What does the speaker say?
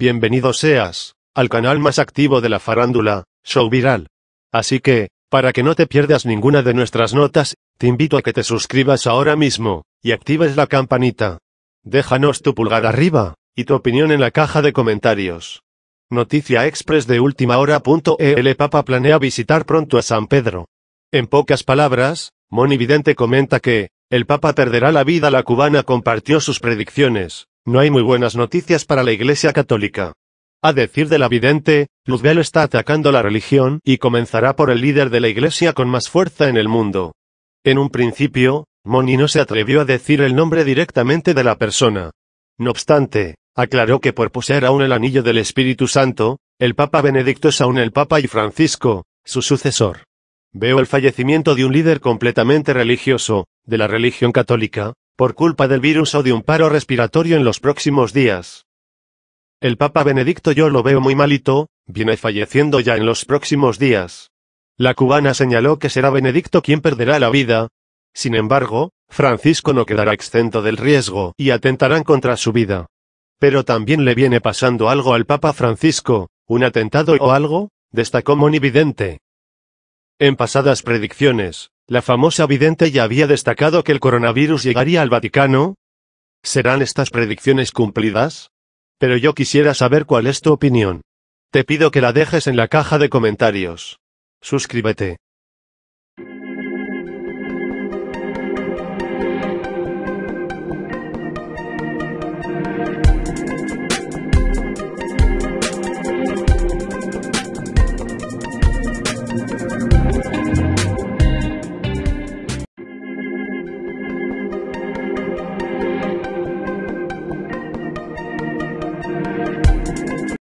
Bienvenido seas al canal más activo de la farándula, Show Viral. Así que, para que no te pierdas ninguna de nuestras notas, te invito a que te suscribas ahora mismo y actives la campanita. Déjanos tu pulgar arriba y tu opinión en la caja de comentarios. Noticia express de última hora. E Papa planea visitar pronto a San Pedro. En pocas palabras, Moni Vidente comenta que, el Papa perderá la vida. La cubana compartió sus predicciones, no hay muy buenas noticias para la Iglesia Católica. A decir de la vidente, Luzbel está atacando la religión y comenzará por el líder de la Iglesia con más fuerza en el mundo. En un principio, Moni no se atrevió a decir el nombre directamente de la persona. No obstante, aclaró que por poseer aún el anillo del Espíritu Santo, el Papa Benedicto es aún el Papa y Francisco, su sucesor. Veo el fallecimiento de un líder completamente religioso, de la religión católica, por culpa del virus o de un paro respiratorio en los próximos días. El Papa Benedicto yo lo veo muy malito, viene falleciendo ya en los próximos días. La cubana señaló que será Benedicto quien perderá la vida. Sin embargo, Francisco no quedará exento del riesgo y atentarán contra su vida. Pero también le viene pasando algo al Papa Francisco, un atentado o algo, destacó Monividente. En pasadas predicciones, la famosa vidente ya había destacado que el coronavirus llegaría al Vaticano. ¿Serán estas predicciones cumplidas? Pero yo quisiera saber cuál es tu opinión. Te pido que la dejes en la caja de comentarios. Suscríbete.